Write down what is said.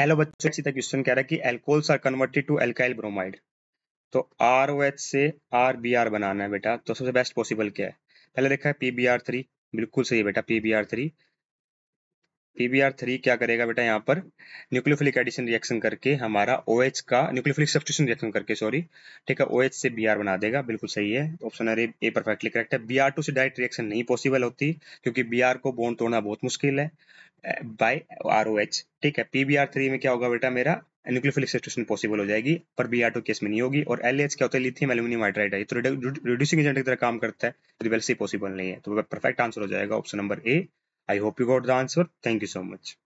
Hello बच्चों सीधा question कह रहा है कि alcohols are converted to alkyl bromide तो आर ओ एच से आर बी आर बनाना है बेटा तो सबसे बेस्ट पॉसिबल क्या है पहले देखा है पी बी आर थ्री बिल्कुल सही है बेटा P B R three PBR three क्या करेगा बेटा यहाँ पर न्यूक्लियोफिलिक एडिशन रिएक्शन करके हमारा ओ OH का न्यूक्लियोफिलिक सब्सिट्यूशन रिएक्शन करके सॉरी ठीक है ओ OH से बी आर बना देगा बिल्कुल सही है option R A perfectly correct है बी आर टू से डायरेक्ट रिएक्शन नहीं पॉसिबल होती क्योंकि बी आर को बोन तोड़ना बहुत मुश्किल है बाय आर ओ एच ठीक है पीबीआर थ्री में क्या होगा बेटा मेरा न्यूक्लियोफिलिक सब्सिट्यूशन पॉसिबल हो जाएगी पर बी आर टू केस में नहीं होगी और एल एच क्या होता है लिथियम एल्यूमिनियम हाइड्राइड है तो रिड्यूसिंग एजेंट की तरह काम करता है रिवेल्सी तो पॉसिबल नहीं है तो परफेक्ट आंसर हो जाएगा option number A I hope you got the answer. Thank you so much.